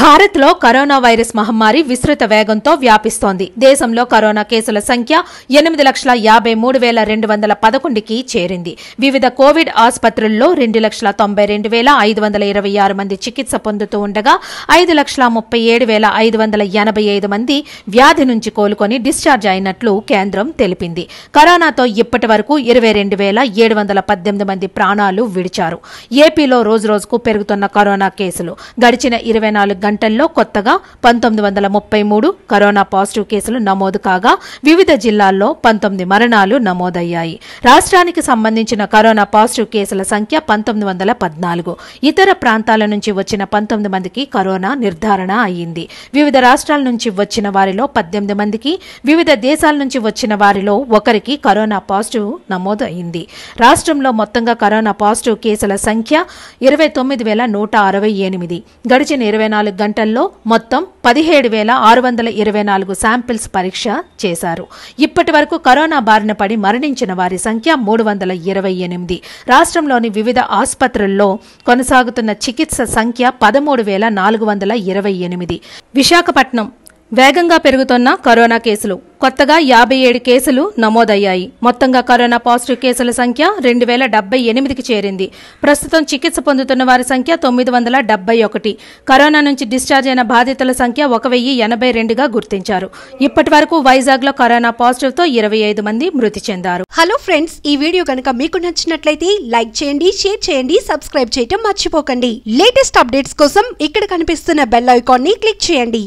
భారత్లో corona virus మహమ్మారి విస్తృత వేగంతో వ్యాపిస్తోంది దేశంలో కరోనా కేసుల సంఖ్య ఎనిమిది లక్షల యాభై మూడు వేల రెండు వందల పదకొండుకి చేరింది వివిధ కోవిడ్ ఆసుపత్రుల్లో రెండు లక్షల తొంభై రెండు వేల ఐదు వందల ఇరవై ఆరు మంది చికిత్స పొందుతూ ఉండగా ఐదు లక్షల ముప్పై ఏడు వేల ఐదు వందల ఎనభై ఐదు మంది వ్యాధి నుంచి కోలుకొని డిశ్చార్జ్ అయినట్లు కేంద్రం తెలిపింది కరోనాతో ఇప్పటి వరకు ఇరవై రెండు వేల ఏడు వందల పద్దెనిమిది మంది ప్రాణాలు విడిచారు ఏపీలో రోజురోజుకు పెరుగుతున్న కరోనా కేసులు గడిచిన ఇరవై నాలుగు గంటల్లో కొత్తగా పంతొమ్మిది వందల ముప్పై మూడు కరోనా పాజిటివ్ కేసులు నమోదు కాగా వివిధ జిల్లాల్లో పంతొమ్మిది మరణాలు నమోదయ్యాయి రాష్ట్రానికి సంబంధించిన కరోనా పాజిటివ్ కేసుల సంఖ్య పంతొమ్మిది వందల పద్నాలుగు ఇతర ప్రాంతాల నుంచి వచ్చిన పంతొమ్మిది మందికి కరోనా నిర్ధారణ అయ్యింది వివిధ రాష్ట్రాల నుంచి వచ్చిన వారిలో పద్దెనిమిది మందికి వివిధ దేశాల నుంచి వచ్చిన వారిలో ఒకరికి కరోనా పాజిటివ్ నమోదు అయింది రాష్ట్రంలో మొత్తంగా కరోనా పాజిటివ్ కేసుల సంఖ్య ఇరవై తొమ్మిది వేల నూట అరవై ఎనిమిది గడిచిన ఇరవై నాలుగు నాలుగు గంటల్లో మొత్తం పదిహేడు వేల ఆరు వందల ఇరవై నాలుగు శాంపిల్స్ పరీక్ష చేశారు ఇప్పటి వరకు కరోనా బారిన పడి మరణించిన వారి సంఖ్య మూడు వందల ఇరవై ఎనిమిది రాష్ట్రంలోని వివిధ ఆసుపత్రుల్లో కొనసాగుతున్న చికిత్స సంఖ్య పదమూడు వేల నాలుగు వందల ఇరవై ఎనిమిది విశాఖపట్నం వేగంగా పెరుగుతున్న కరోనా కేసులు కొత్తగా యాభై ఏడు కేసులు నమోదయ్యాయి మొత్తంగా కరోనా పాజిటివ్ కేసుల సంఖ్య రెండు వేల డెబ్బై ఎనిమిదికి చేరింది ప్రస్తుతం చికిత్స పొందుతున్న వారి సంఖ్య తొమ్మిది వందల డెబ్బై ఒకటి కరోనా నుంచి డిశ్చార్జ్ అయిన బాధితుల సంఖ్య ఒక వెయ్యి ఎనభై రెండుగా గుర్తించారు ఇప్పటి వరకు వైజాగ్ లో కరోనా పాజిటివ్ తో ఇరవై ఐదు మంది మృతి చెందారు హలో ఫ్రెండ్స్ ఈ వీడియో కనుక మీకు నచ్చినట్లయితే లైక్ చేయండి షేర్ చేయండి సబ్స్క్రైబ్ చేయడం మర్చిపోకండి లేటెస్ట్ అప్డేట్స్ కోసం ఇక్కడ కనిపిస్తున్న బెల్ ఐకాన్ ని క్లిక్ చేయండి